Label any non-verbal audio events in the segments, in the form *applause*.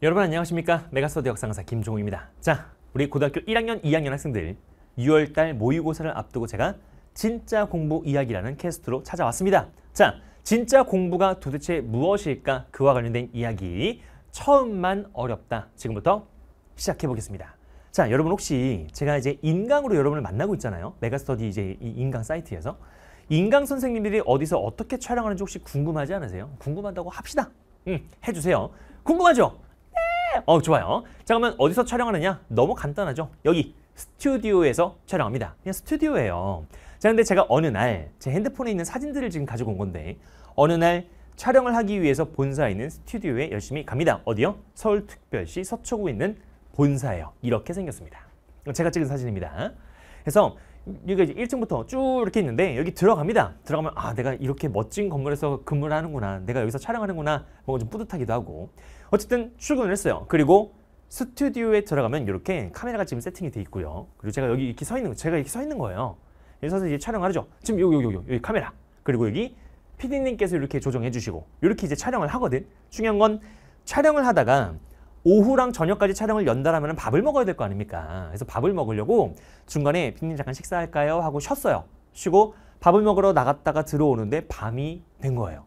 여러분 안녕하십니까 메가스터디 역사강사 김종욱입니다자 우리 고등학교 1학년 2학년 학생들 6월달 모의고사를 앞두고 제가 진짜 공부 이야기라는 캐스트로 찾아왔습니다 자 진짜 공부가 도대체 무엇일까 그와 관련된 이야기 처음만 어렵다 지금부터 시작해 보겠습니다 자 여러분 혹시 제가 이제 인강으로 여러분을 만나고 있잖아요 메가스터디 이제 이 인강 사이트에서 인강 선생님들이 어디서 어떻게 촬영하는지 혹시 궁금하지 않으세요? 궁금하다고 합시다 음, 해주세요 궁금하죠? 어 좋아요. 자 그러면 어디서 촬영하느냐? 너무 간단하죠. 여기 스튜디오에서 촬영합니다. 그냥 스튜디오예요. 자 근데 제가 어느 날 제 핸드폰에 있는 사진들을 지금 가지고 온 건데 어느 날 촬영을 하기 위해서 본사에 있는 스튜디오에 열심히 갑니다. 어디요? 서울특별시 서초구에 있는 본사예요. 이렇게 생겼습니다. 제가 찍은 사진입니다. 그래서 여기가 이제 1층부터 쭉 이렇게 있는데 여기 들어갑니다. 들어가면 아 내가 이렇게 멋진 건물에서 근무를 하는구나. 내가 여기서 촬영하는구나. 뭔가 좀 뿌듯하기도 하고 어쨌든 출근을 했어요. 그리고 스튜디오에 들어가면 이렇게 카메라가 지금 세팅이 돼 있고요. 그리고 제가 여기 이렇게 서 있는 거, 제가 이렇게 서 있는 거예요. 그래서 이제 촬영하죠. 을 지금 여기 여기 여기 카메라. 그리고 여기 PD님께서 이렇게 조정해 주시고 이렇게 이제 촬영을 하거든. 중요한 건 촬영을 하다가 오후랑 저녁까지 촬영을 연달하면 밥을 먹어야 될 거 아닙니까? 그래서 밥을 먹으려고 중간에 PD님 잠깐 식사할까요? 하고 쉬었어요. 쉬고 밥을 먹으러 나갔다가 들어오는데 밤이 된 거예요.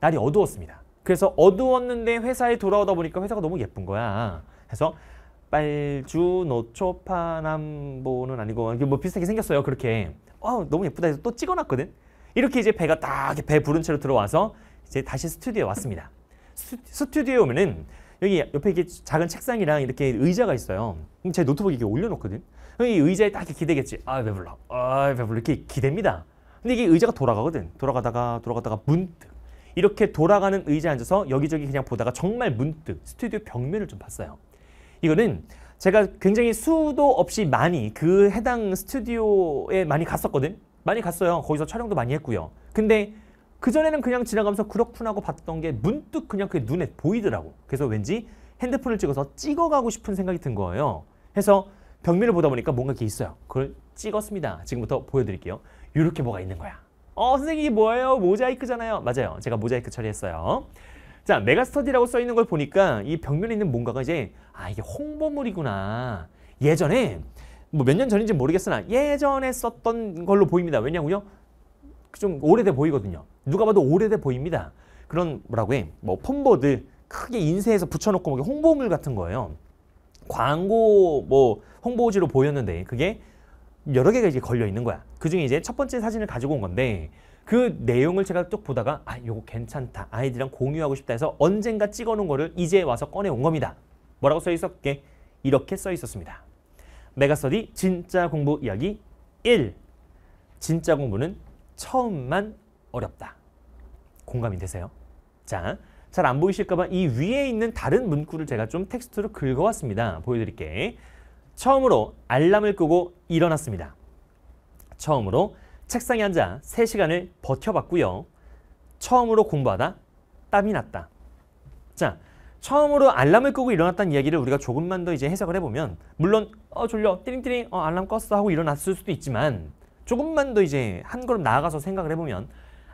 날이 어두웠습니다. 그래서 어두웠는데 회사에 돌아오다 보니까 회사가 너무 예쁜 거야. 그래서 빨주 노초파남보는 아니고 이게 뭐 비슷하게 생겼어요. 그렇게 어, 너무 예쁘다 해서 또 찍어놨거든. 이렇게 이제 배가 딱 배 부른 채로 들어와서 이제 다시 스튜디오에 왔습니다. 스, 튜디오에 오면은 여기 옆에 이렇게 작은 책상이랑 이렇게 의자가 있어요. 제 노트북 이렇게 올려놓거든. 이 의자에 딱 이렇게 기대겠지. 아 배불러. 아 배불러. 이렇게 기댑니다. 근데 이게 의자가 돌아가거든. 돌아가다가 돌아가다가 문득 이렇게 돌아가는 의자에 앉아서 여기저기 그냥 보다가 정말 문득 스튜디오 벽면을 좀 봤어요. 이거는 제가 굉장히 수도 없이 많이 그 해당 스튜디오에 많이 갔었거든. 많이 갔어요. 거기서 촬영도 많이 했고요. 근데 그전에는 그냥 지나가면서 그렇구나 하고 봤던 게 문득 그냥 그 눈에 보이더라고. 그래서 왠지 핸드폰을 찍어서 찍어가고 싶은 생각이 든 거예요. 해서 벽면을 보다 보니까 뭔가 이게 있어요. 그걸 찍었습니다. 지금부터 보여드릴게요. 이렇게 뭐가 있는 거야. 어 선생님 이게 뭐예요? 모자이크잖아요. 맞아요. 제가 모자이크 처리했어요. 자 메가스터디라고 써있는 걸 보니까 이 벽면에 있는 뭔가가 이제 아 이게 홍보물이구나. 예전에 뭐 몇 년 전인지 모르겠으나 예전에 썼던 걸로 보입니다. 왜냐고요? 좀 오래돼 보이거든요. 누가 봐도 오래돼 보입니다. 그런 뭐라고 해? 뭐 폰보드 크게 인쇄해서 붙여놓고 뭐 홍보물 같은 거예요. 광고 뭐 홍보지로 보였는데 그게 여러 개가 이제 걸려 있는 거야. 그 중에 이제 첫 번째 사진을 가지고 온 건데 그 내용을 제가 쭉 보다가 아이거 괜찮다 아이들이랑 공유하고 싶다 해서 언젠가 찍어놓은 거를 이제 와서 꺼내온 겁니다. 뭐라고 써 있었게? 이렇게 써 있었습니다. 메가스터디 진짜 공부 이야기 1. 진짜 공부는 처음만 어렵다. 공감이 되세요? 자, 잘 안 보이실까 봐 이 위에 있는 다른 문구를 제가 좀 텍스트로 긁어왔습니다. 보여드릴게. 처음으로 알람을 끄고 일어났습니다. 처음으로 책상에 앉아 3시간을 버텨봤고요. 처음으로 공부하다 땀이 났다. 자, 처음으로 알람을 끄고 일어났다는 이야기를 우리가 조금만 더 이제 해석을 해보면 물론 어 졸려 띠링띠링 어 알람 껐어 하고 일어났을 수도 있지만 조금만 더 이제 한 걸음 나아가서 생각을 해보면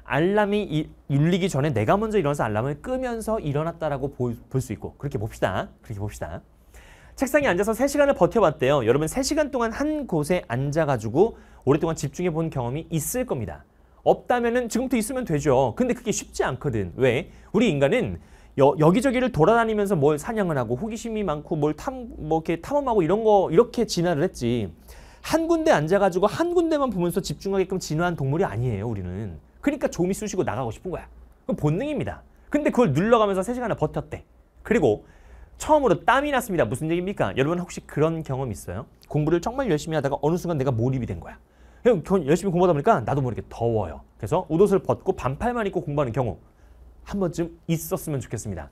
알람이 이, 울리기 전에 내가 먼저 일어나서 알람을 끄면서 일어났다라고 볼 수 있고 그렇게 봅시다. 그렇게 봅시다. 책상에 앉아서 3시간을 버텨봤대요. 여러분 3시간 동안 한 곳에 앉아가지고 오랫동안 집중해 본 경험이 있을 겁니다. 없다면 지금부터 있으면 되죠. 근데 그게 쉽지 않거든. 왜? 우리 인간은 여, 여기저기를 돌아다니면서 뭘 사냥을 하고 호기심이 많고 뭘 탐, 뭐 이렇게 탐험하고 이런 거 이렇게 진화를 했지. 한 군데 앉아가지고 한 군데만 보면서 집중하게끔 진화한 동물이 아니에요, 우리는. 그러니까 조미 쑤시고 나가고 싶은 거야. 그건 본능입니다. 근데 그걸 눌러가면서 3시간을 버텼대. 그리고 처음으로 땀이 났습니다. 무슨 얘기입니까? 여러분 혹시 그런 경험 있어요? 공부를 정말 열심히 하다가 어느 순간 내가 몰입이 된 거야. 그냥 열심히 공부하다 보니까 나도 모르게 더워요. 그래서 옷옷을 벗고 반팔만 입고 공부하는 경우 한 번쯤 있었으면 좋겠습니다.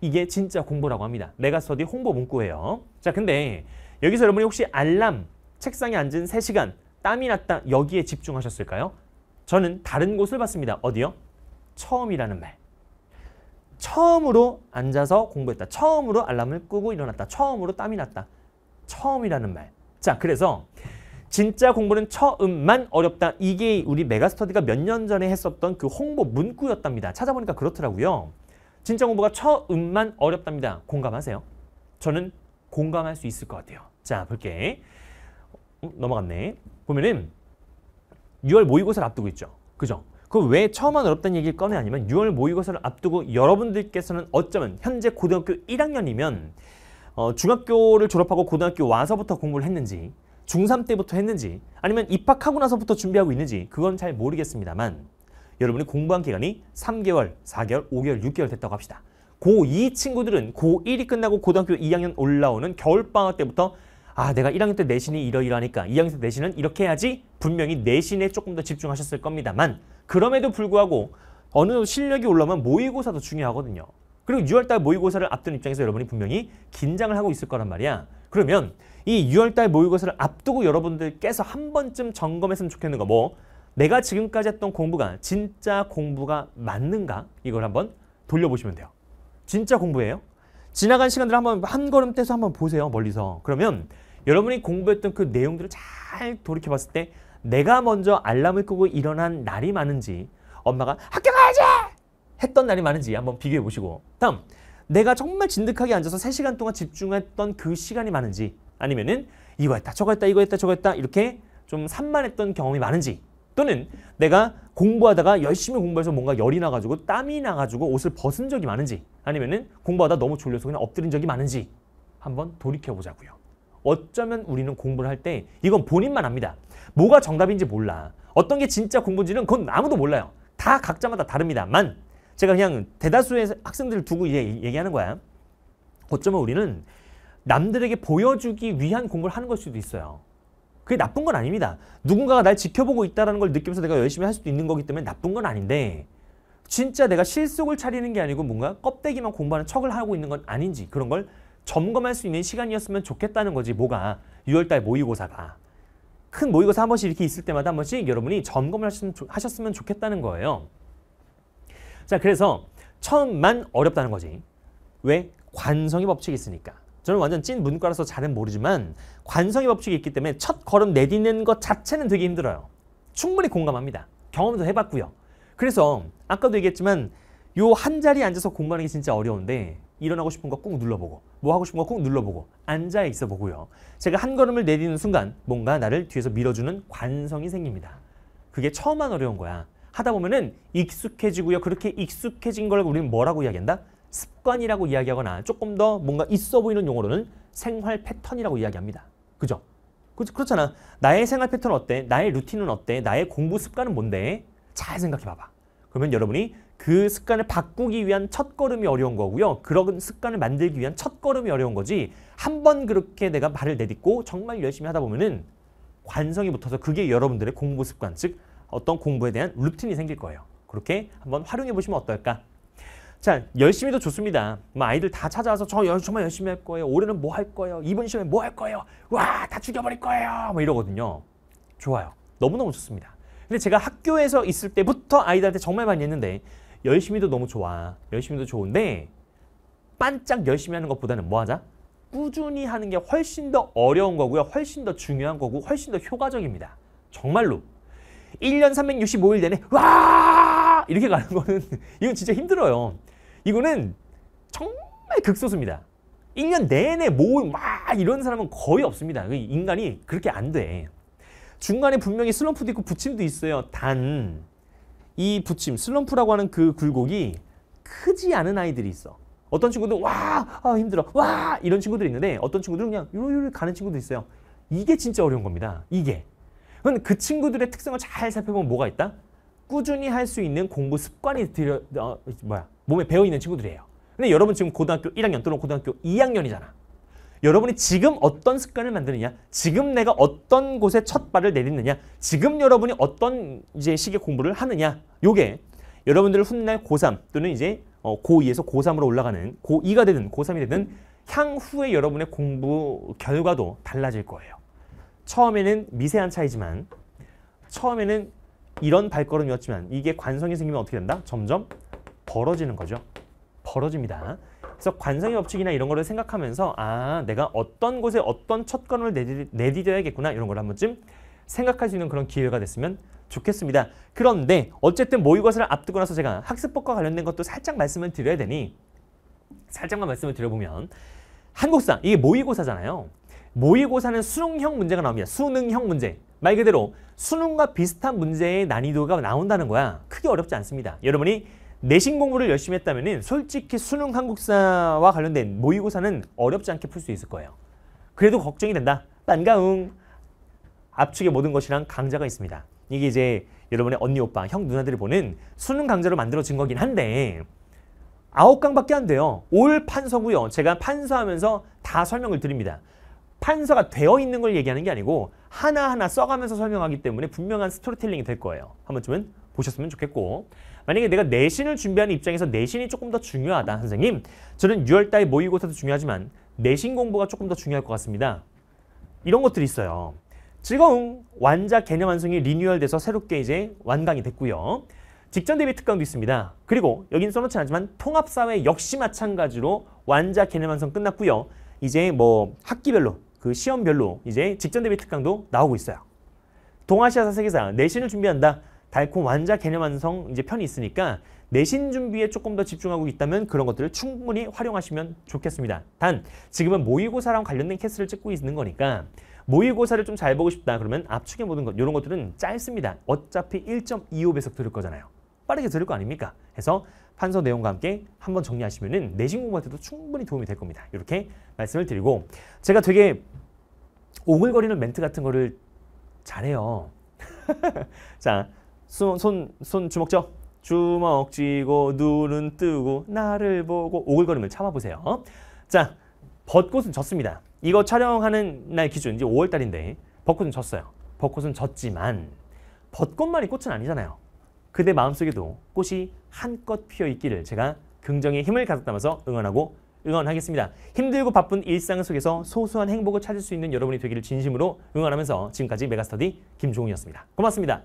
이게 진짜 공부라고 합니다. 메가 스터디 홍보 문구예요. 자, 근데 여기서 여러분이 혹시 알람, 책상에 앉은 3시간, 땀이 났다 여기에 집중하셨을까요? 저는 다른 곳을 봤습니다. 어디요? 처음이라는 말. 처음으로 앉아서 공부했다. 처음으로 알람을 끄고 일어났다. 처음으로 땀이 났다. 처음이라는 말. 자, 그래서 진짜 공부는 처음만 어렵다. 이게 우리 메가스터디가 몇 년 전에 했었던 그 홍보 문구였답니다. 찾아보니까 그렇더라고요. 진짜 공부가 처음만 어렵답니다. 공감하세요? 저는 공감할 수 있을 것 같아요. 자, 볼게. 어, 넘어갔네. 보면은 6월 모의고사를 앞두고 있죠. 그죠? 그왜 처음만 어렵다는 얘기를 꺼내 아니면 6월 모의고사를 앞두고 여러분들께서는 어쩌면 현재 고등학교 1학년이면 어, 중학교를 졸업하고 고등학교 와서부터 공부를 했는지 중3 때부터 했는지 아니면 입학하고 나서부터 준비하고 있는지 그건 잘 모르겠습니다만 여러분이 공부한 기간이 3개월, 4개월, 5개월, 6개월 됐다고 합시다. 고2 친구들은 고1이 끝나고 고등학교 2학년 올라오는 겨울방학 때부터 아 내가 1학년 때 내신이 이러이러하니까 2학년 때 내신은 이렇게 해야지 분명히 내신에 조금 더 집중하셨을 겁니다만 그럼에도 불구하고 어느 정도 실력이 올라오면 모의고사도 중요하거든요. 그리고 6월달 모의고사를 앞둔 입장에서 여러분이 분명히 긴장을 하고 있을 거란 말이야. 그러면 이 6월달 모의고사를 앞두고 여러분들께서 한 번쯤 점검했으면 좋겠는 거뭐 내가 지금까지 했던 공부가 진짜 공부가 맞는가 이걸 한번 돌려보시면 돼요. 진짜 공부예요. 지나간 시간들 한번 한 걸음 떼서 한번 보세요 멀리서. 그러면 여러분이 공부했던 그 내용들을 잘 돌이켜봤을 때 내가 먼저 알람을 끄고 일어난 날이 많은지 엄마가 학교 가야지 했던 날이 많은지 한번 비교해 보시고 다음 내가 정말 진득하게 앉아서 3시간 동안 집중했던 그 시간이 많은지 아니면은 이거 했다 저거 했다 이거 했다 저거 했다 이렇게 좀 산만했던 경험이 많은지 또는 내가 공부하다가 열심히 공부해서 뭔가 열이 나가지고 땀이 나가지고 옷을 벗은 적이 많은지 아니면은 공부하다 너무 졸려서 그냥 엎드린 적이 많은지 한번 돌이켜 보자고요. 어쩌면 우리는 공부를 할 때 이건 본인만 압니다. 뭐가 정답인지 몰라. 어떤 게 진짜 공부인지는 그건 아무도 몰라요. 다 각자마다 다릅니다만 제가 그냥 대다수의 학생들을 두고 얘기하는 거야. 어쩌면 우리는 남들에게 보여주기 위한 공부를 하는 걸 수도 있어요. 그게 나쁜 건 아닙니다. 누군가가 날 지켜보고 있다는 걸 느끼면서 내가 열심히 할 수도 있는 거기 때문에 나쁜 건 아닌데 진짜 내가 실속을 차리는 게 아니고 뭔가 껍데기만 공부하는 척을 하고 있는 건 아닌지 그런 걸 점검할 수 있는 시간이었으면 좋겠다는 거지 뭐가 6월달 모의고사가 큰 모의고사 한 번씩 이렇게 있을 때마다 한 번씩 여러분이 점검을 하셨으면 좋겠다는 거예요. 자 그래서 처음만 어렵다는 거지. 왜? 관성의 법칙이 있으니까. 저는 완전 찐 문과라서 잘은 모르지만 관성의 법칙이 있기 때문에 첫 걸음 내딛는 것 자체는 되게 힘들어요. 충분히 공감합니다. 경험도 해봤고요. 그래서 아까도 얘기했지만 요 한 자리에 앉아서 공부하는 게 진짜 어려운데 일어나고 싶은 거 꾹 눌러보고 뭐 하고 싶은 거 꾹 눌러보고 앉아 있어 보고요. 제가 한 걸음을 내딛는 순간 뭔가 나를 뒤에서 밀어주는 관성이 생깁니다. 그게 처음만 어려운 거야. 하다 보면은 익숙해지고요. 그렇게 익숙해진 걸 우리는 뭐라고 이야기한다? 습관이라고 이야기하거나 조금 더 뭔가 있어 보이는 용어로는 생활 패턴이라고 이야기합니다. 그죠? 그렇, 그렇잖아. 나의 생활 패턴 어때? 나의 루틴은 어때? 나의 공부 습관은 뭔데? 잘 생각해 봐봐. 그러면 여러분이 그 습관을 바꾸기 위한 첫걸음이 어려운 거고요. 그런 습관을 만들기 위한 첫걸음이 어려운 거지 한번 그렇게 내가 발을 내딛고 정말 열심히 하다 보면은 관성이 붙어서 그게 여러분들의 공부 습관 즉 어떤 공부에 대한 루틴이 생길 거예요. 그렇게 한번 활용해 보시면 어떨까? 자, 열심히도 좋습니다. 뭐 아이들 다 찾아와서 저 정말 열심히 할 거예요. 올해는 뭐 할 거예요. 이번 시험에 뭐 할 거예요. 와, 다 죽여버릴 거예요. 뭐 이러거든요. 좋아요. 너무너무 좋습니다. 근데 제가 학교에서 있을 때부터 아이들한테 정말 많이 했는데 열심히도 너무 좋아. 열심히도 좋은데 반짝 열심히 하는 것보다는 뭐 하자? 꾸준히 하는 게 훨씬 더 어려운 거고요. 훨씬 더 중요한 거고 훨씬 더 효과적입니다. 정말로. 1년 365일 내내 와 이렇게 가는 거는 *laughs* 이건 진짜 힘들어요. 이거는 정말 극소수입니다. 1년 내내 모은 막 이런 사람은 거의 없습니다. 인간이 그렇게 안 돼. 중간에 분명히 슬럼프도 있고 부침도 있어요. 단이 부침, 슬럼프라고 하는 그 굴곡이 크지 않은 아이들이 있어. 어떤 친구들 와, 아, 힘들어. 와, 이런 친구들이 있는데 어떤 친구들은 그냥 요요요 가는 친구도 있어요. 이게 진짜 어려운 겁니다. 이게. 그 친구들의 특성을 잘 살펴보면 뭐가 있다? 꾸준히 할 수 있는 공부 습관이 들여, 어, 뭐야, 몸에 배어있는 친구들이에요. 근데 여러분 지금 고등학교 1학년 또는 고등학교 2학년이잖아. 여러분이 지금 어떤 습관을 만드느냐, 지금 내가 어떤 곳에 첫 발을 내딛느냐, 지금 여러분이 어떤 이제 식의 공부를 하느냐, 요게 여러분들 훗날 고3 또는 이제 어, 고2에서 고3으로 올라가는 고2가 되든 고3이 되든 향후에 여러분의 공부 결과도 달라질 거예요. 처음에는 미세한 차이지만 처음에는 이런 발걸음이었지만 이게 관성이 생기면 어떻게 된다? 점점 벌어지는 거죠. 벌어집니다. 그래서 관성의 법칙이나 이런 거를 생각하면서 아 내가 어떤 곳에 어떤 첫 걸음을 내디, 내디뎌야겠구나 이런 걸 한 번쯤 생각할 수 있는 그런 기회가 됐으면 좋겠습니다. 그런데 어쨌든 모의고사를 앞두고 나서 제가 학습법과 관련된 것도 살짝 말씀을 드려야 되니 살짝만 말씀을 드려보면 한국사 이게 모의고사잖아요. 모의고사는 수능형 문제가 나옵니다. 수능형 문제. 말 그대로 수능과 비슷한 문제의 난이도가 나온다는 거야. 크게 어렵지 않습니다. 여러분이 내신 공부를 열심히 했다면 솔직히 수능 한국사와 관련된 모의고사는 어렵지 않게 풀 수 있을 거예요. 그래도 걱정이 된다. 반가웅. 압축의 모든 것이랑 강자가 있습니다. 이게 이제 여러분의 언니, 오빠, 형, 누나들이 보는 수능 강자로 만들어진 거긴 한데 아홉 강밖에안 돼요. 올 판서고요. 제가 판서하면서 다 설명을 드립니다. 판서가 되어 있는 걸 얘기하는 게 아니고 하나하나 써가면서 설명하기 때문에 분명한 스토리텔링이 될 거예요. 한 번쯤은 보셨으면 좋겠고 만약에 내가 내신을 준비하는 입장에서 내신이 조금 더 중요하다 선생님 저는 6월달 모의고사도 중요하지만 내신 공부가 조금 더 중요할 것 같습니다 이런 것들이 있어요 즐거운 완자 개념 완성이 리뉴얼돼서 새롭게 이제 완강이 됐고요 직전 대비 특강도 있습니다 그리고 여긴 써놓지 않지만 통합사회 역시 마찬가지로 완자 개념 완성 끝났고요 이제 뭐 학기별로 그 시험별로 이제 직전 대비 특강도 나오고 있어요 동아시아 사세계사 내신을 준비한다 달콤 완자 개념 완성 이제 편이 있으니까 내신 준비에 조금 더 집중하고 있다면 그런 것들을 충분히 활용하시면 좋겠습니다. 단 지금은 모의고사랑 관련된 캐스를 찍고 있는 거니까 모의고사를 좀 잘 보고 싶다 그러면 압축해 모든 것 이런 것들은 짧습니다. 어차피 1.25배속 들을 거잖아요. 빠르게 들을 거 아닙니까? 해서 판서 내용과 함께 한번 정리하시면은 내신 공부할 때도 충분히 도움이 될 겁니다. 이렇게 말씀을 드리고 제가 되게 오글거리는 멘트 같은 거를 잘해요. *laughs* 자, 손, 손, 손 주먹 쥐 주먹 쥐고 눈은 뜨고 나를 보고 오글거림을 참아보세요. 자, 벚꽃은 졌습니다. 이거 촬영하는 날 기준 이제 5월달인데 벚꽃은 졌어요. 벚꽃은 졌지만 벚꽃만이 꽃은 아니잖아요. 그대 마음속에도 꽃이 한껏 피어 있기를 제가 긍정의 힘을 가득 담아서 응원하고 응원하겠습니다. 힘들고 바쁜 일상 속에서 소소한 행복을 찾을 수 있는 여러분이 되기를 진심으로 응원하면서 지금까지 메가스터디 김종훈이었습니다. 고맙습니다.